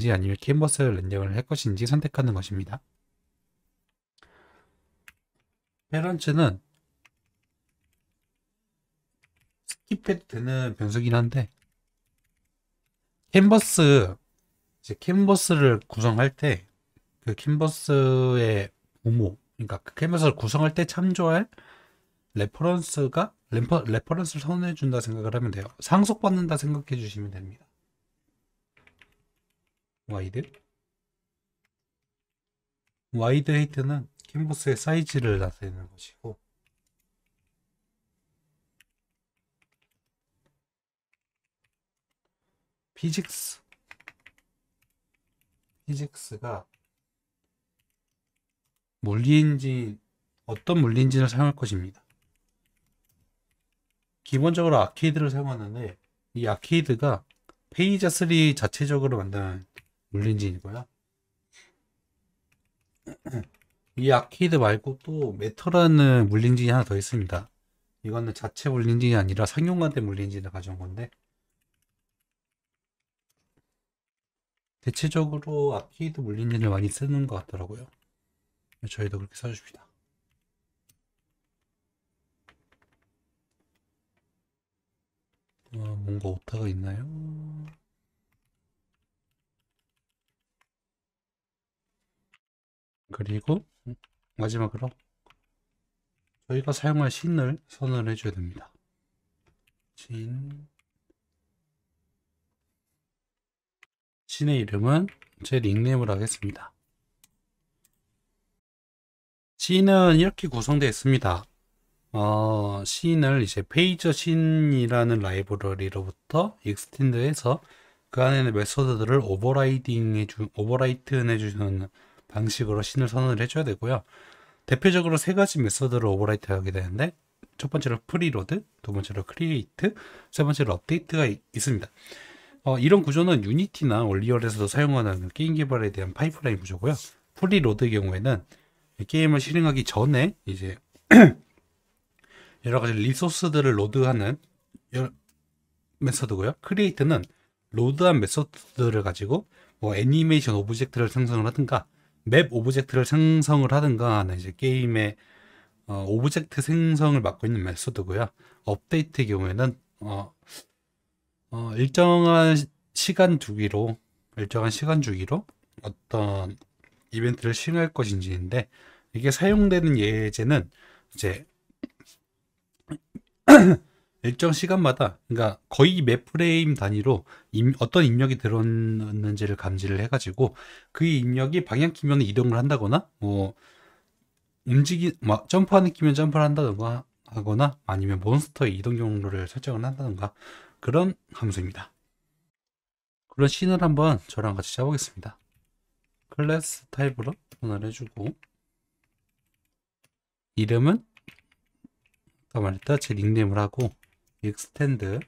것인지 아니면 캔버스 를 렌징을 할 것인지 선택하는 것입니다. 페런츠는 스킵해도 되는 변수긴 한데 캔버스 이제 캔버스를 구성할 때 그 캔버스의 부모 그러니까 그 캔버스를 구성할 때 참조할 레퍼런스가 레퍼, 레퍼런스를 선언해 준다 생각을 하면 돼요. 상속받는다 생각해 주시면 됩니다. 와이드 와이드 헤이트는 캔버스의 사이즈를 나타내는 것이고 피직스 피직스가 물리인지 어떤 물리인지를 사용할 것입니다 기본적으로 아케이드를 사용하는데 이 아케이드가 페이저3 자체적으로 만든 물린진이고요. 이아키이드 말고 또 메터라는 물린진이 하나 더 있습니다. 이거는 자체 물린진이 아니라 상용화된 물린진을 가져온 건데 대체적으로 아키이드 물린진을 많이 쓰는 것 같더라고요. 저희도 그렇게 써줍시다. 어, 뭔가 오타가 있나요? 그리고 마지막으로 저희가 사용할 신을 선언해 줘야 됩니다. 신 신의 이름은 제 닉네임으로 하겠습니다. 신은 이렇게 구성되어 있습니다. 어, 신을 이제 페이저 신이라는 라이브러리로부터 익스텐드해서 그 안에 는 메소드들을 오버라이딩 해주, 오버라이트 해주는 방식으로 신을 선언을 해줘야 되고요. 대표적으로 세 가지 메서드로 오버라이트 하게 되는데 첫 번째로 프리로드, 두 번째로 크리에이트, 세 번째로 업데이트가 있습니다. 어, 이런 구조는 유니티나 올리얼에서도 사용하는 게임 개발에 대한 파이프라인 구조고요. 프리로드 경우에는 게임을 실행하기 전에 이제 여러 가지 리소스들을 로드하는 메서드고요. 크리에이트는 로드한 메서드를 가지고 뭐 애니메이션 오브젝트를 생성을 하든가 맵 오브젝트를 생성을 하든가 이제 게임의 어, 오브젝트 생성을 맡고 있는 메소드고요. 업데이트의 경우에는 어, 어, 일정한 시간 주기로 일정한 시간 주기로 어떤 이벤트를 시행할 것인지인데 이게 사용되는 예제는 이제 일정 시간마다 그러니까 거의 몇 프레임 단위로 임, 어떤 입력이 들어왔는지를 감지를 해가지고 그 입력이 방향 키면 이동을 한다거나 뭐 움직이 막 뭐 점프하는 키면 점프를 한다던가 하거나 아니면 몬스터의 이동 경로를 설정을 한다던가 그런 함수입니다. 그런 씬을 한번 저랑 같이 짜보겠습니다. 클래스 타입으로 변화 해주고 이름은 아까 말했다 제 닉네임을 하고 extend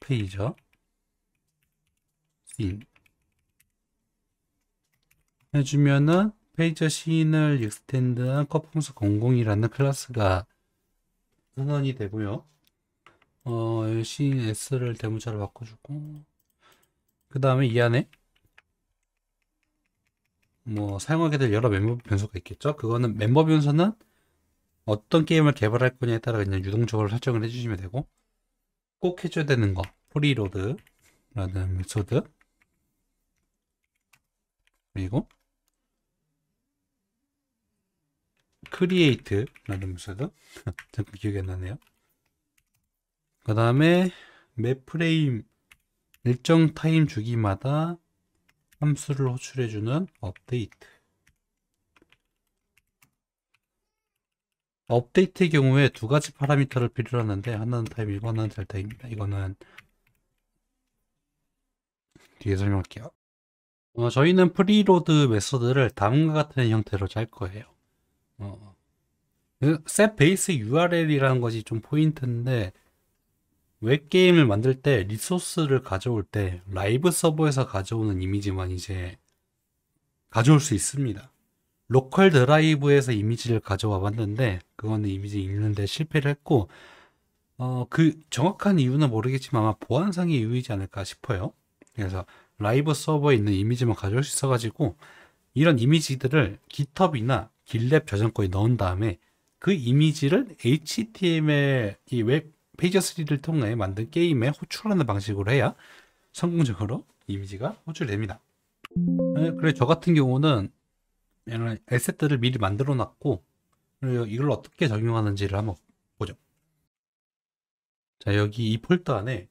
페이저 scene 해주면은 페이저 인을 익스텐드한 컷풍수 00이라는 클래스가 선언이 되고요. 어, 씬 S를 대문자로 바꿔주고 그 다음에 이 안에 뭐 사용하게 될 여러 멤버 변수가 있겠죠. 그거는 멤버 변수는 어떤 게임을 개발할 거냐에 따라 그냥 유동적으로 설정을 해주시면 되고 꼭 해줘야 되는 거 프리로드라는 메소드 그리고 크리에이트라는 메소드 잠깐 기억이 안 나네요 그 다음에 매 프레임 일정 타임 주기마다 함수를 호출해주는 업데이트 업데이트의 경우에 두 가지 파라미터를 필요로 하는데 하나는 타입 1번, 하는 델타입니다. 이거는 뒤에 설명할게요. 어, 저희는 프리로드 메소드를 다음과 같은 형태로 짤 거예요. 어, set base URL이라는 것이 좀 포인트인데 웹게임을 만들 때 리소스를 가져올 때 라이브 서버에서 가져오는 이미지만 이제 가져올 수 있습니다. 로컬 드라이브에서 이미지를 가져와 봤는데 그거는 이미지 읽는데 실패를 했고 어 그 정확한 이유는 모르겠지만 아마 보안상의 이유이지 않을까 싶어요. 그래서 라이브 서버에 있는 이미지만 가져올 수 있어가지고 이런 이미지들을 GitHub이나 GitLab 저장고에 넣은 다음에 그 이미지를 HTML 이 웹 페이저 3를 통해 만든 게임에 호출하는 방식으로 해야 성공적으로 이미지가 호출됩니다. 네, 그래 저 같은 경우는 이런 에셋들을 미리 만들어 놨고 이걸 어떻게 적용하는지를 한번 보죠 자 여기 이 폴더 안에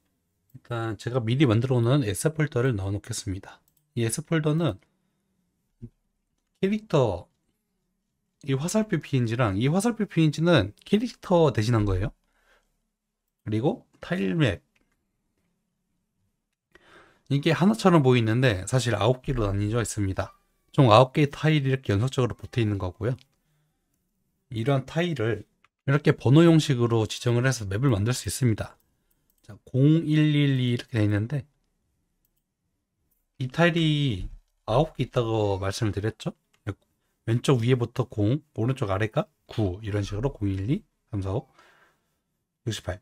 일단 제가 미리 만들어 놓은 에셋 폴더를 넣어 놓겠습니다 이 에셋 폴더는 캐릭터 이 화살표 PNG랑 이 화살표 PNG는 캐릭터 대신한 거예요 그리고 타일맵 이게 하나처럼 보이는데 사실 9 개로 나뉘어 있습니다 총 9개의 타일이 이렇게 연속적으로 붙어 있는 거고요. 이러한 타일을 이렇게 번호 형식으로 지정을 해서 맵을 만들 수 있습니다. 자, 0112 이렇게 되어 있는데 이 타일이 9개 있다고 말씀을 드렸죠? 왼쪽 위에부터 0, 오른쪽 아래가 9 이런 식으로 012, 345, 68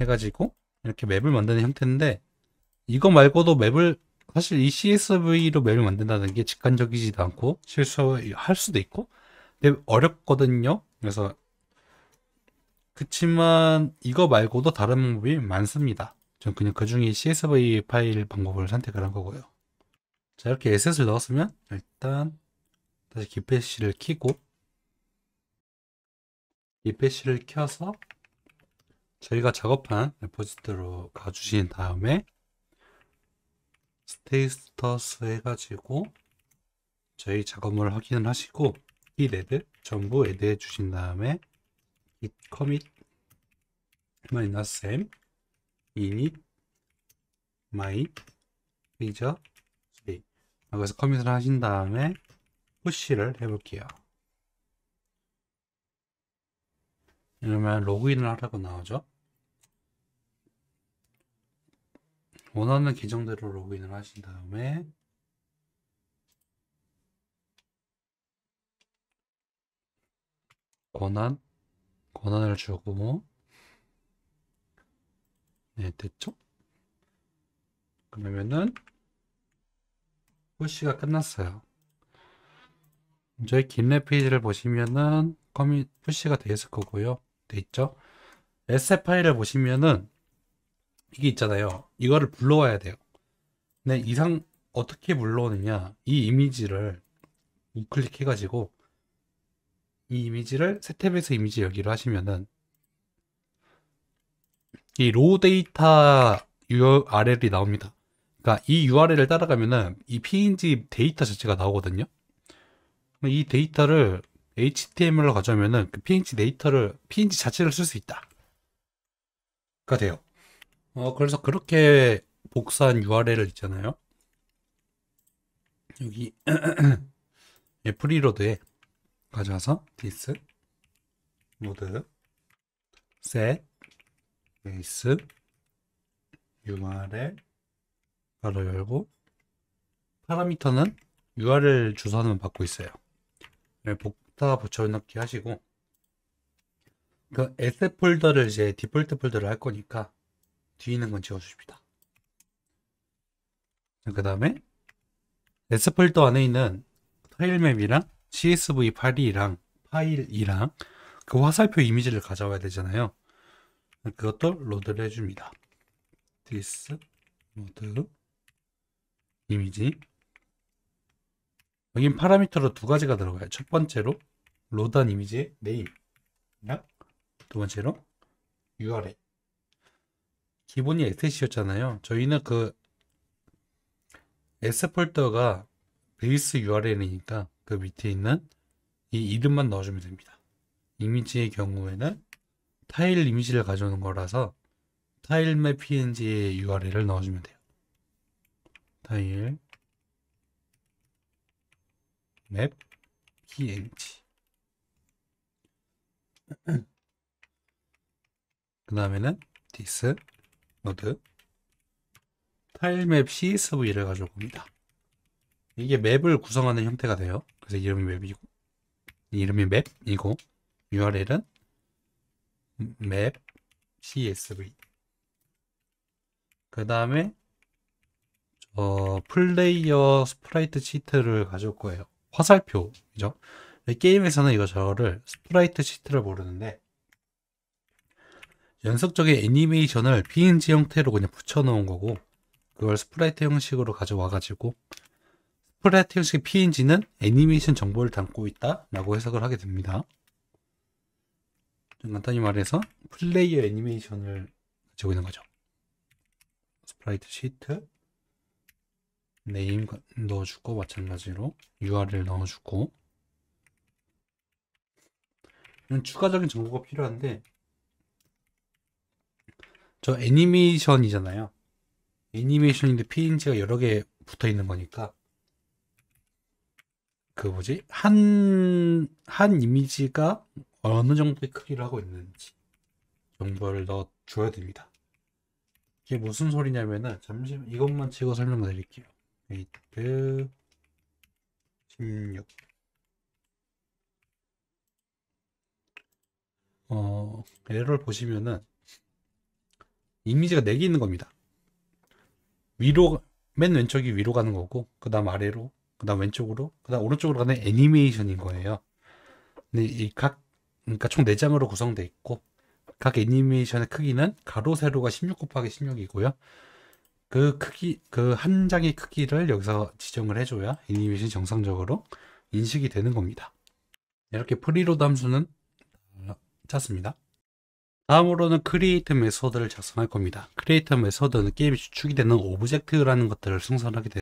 해가지고 이렇게 맵을 만드는 형태인데 이거 말고도 맵을 사실 이 CSV로 메일을 만든다는 게 직관적이지도 않고 실수할 수도 있고 근데 어렵거든요. 그래서 그치만 이거 말고도 다른 방법이 많습니다. 전 그냥 그 중에 CSV 파일 방법을 선택을 한 거고요. 자 이렇게 에셋을 넣었으면 일단 다시 기패시를 키고 기패시를 켜서 저희가 작업한 레포지트로 가주신 다음에 스테이스터스 해가지고 저희 작업을 확인을 하시고 이레벨 전부 에드 해주신 다음에 git commit 마이너스 m init my feature 3 여기서 커밋을 하신 다음에 푸시를 해볼게요 이러면 로그인을 하라고 나오죠 원하는 계정대로 로그인을 하신 다음에 권한 권한을 주고 네 됐죠 그러면은 푸시가 끝났어요 저희 김내 페이지를 보시면은 커밋 푸시가 돼 있을 거고요 되어 있죠 에세 파일을 보시면은 이게 있잖아요. 이거를 불러와야 돼요. 근데 이상 어떻게 불러오느냐 이 이미지를 우클릭 해가지고 이 이미지를 세 탭에서 이미지 열기로 하시면은 이 로우 데이터 URL이 나옵니다. 그러니까 이 URL을 따라가면은 이 PNG 데이터 자체가 나오거든요. 이 데이터를 HTML로 가져오면은 그 PNG 데이터를 PNG 자체를 쓸 수 있다. 가 돼요. 어, 그래서 그렇게 복사한 URL 있잖아요. 여기 예, 프리로드에 가져와서 this 모드 set 베이스 URL 바로 열고 파라미터는 URL 주소는 받고 있어요. 네, 복사 붙여넣기 하시고 그 S 폴더를 이제 디폴트 폴더를 할 거니까 뒤에 있는 건 지워줍니다. 그 다음에 S 폴더 안에 있는 타일맵이랑 CSV 파일이랑 파일이랑 그 화살표 이미지를 가져와야 되잖아요. 그것도 로드를 해줍니다. this 로드 이미지 여긴 파라미터로 두 가지가 들어가요. 첫 번째로 로단 이미지의 네임이랑 두 번째로 URL 기본이 s 셋 c 였잖아요 저희는 그 S 폴더가 베이스 URL이니까 그 밑에 있는 이 이름만 넣어주면 됩니다. 이미지의 경우에는 타일 이미지를 가져오는 거라서 타일맵 png의 URL을 넣어주면 돼요. 타일 맵 png 그 다음에는 this 노드 타일맵 CSV를 가져올 겁니다. 이게 맵을 구성하는 형태가 돼요. 그래서 이름이 맵이고 이름이 맵이고 URL은 맵 CSV 그 다음에 어, 플레이어 스프라이트 시트를 가져올 거예요. 화살표죠. 게임에서는 이거 저를 스프라이트 시트를 모르는데 연속적인 애니메이션을 PNG 형태로 그냥 붙여놓은 거고 그걸 스프라이트 형식으로 가져와가지고 스프라이트 형식의 PNG는 애니메이션 정보를 담고 있다 라고 해석을 하게 됩니다. 간단히 말해서 플레이어 애니메이션을 가지고 있는 거죠. 스프라이트 시트 네임 넣어주고 마찬가지로 URL 넣어주고 이런 추가적인 정보가 필요한데 저 애니메이션이잖아요. 애니메이션인데 PNG가 여러 개 붙어 있는 거니까 그 뭐지 한 한 이미지가 어느 정도의 크기를 하고 있는지 정보를 넣어 줘야 됩니다. 이게 무슨 소리냐면은 잠시 만 이것만 찍어 설명드릴게요. 을 8, 이트16 어, 에러를 보시면은 이미지가 4개 있는 겁니다. 위로 맨 왼쪽이 위로 가는 거고 그 다음 아래로 그 다음 왼쪽으로 그 다음 오른쪽으로 가는 애니메이션인 거예요. 근데 이 각 그러니까 총 4장으로 구성돼 있고 각 애니메이션의 크기는 가로 세로가 16 곱하기 16이고요. 그 크기 그 한 장의 크기를 여기서 지정을 해줘야 애니메이션이 정상적으로 인식이 되는 겁니다. 이렇게 프리로드 함수는 어, 짰습니다. 다음으로는 크리에이터 메소드를 작성할 겁니다. 크리에이터 메소드는 게임이 추측이 되는 오브젝트라는 것들을 생산하게 됩니다.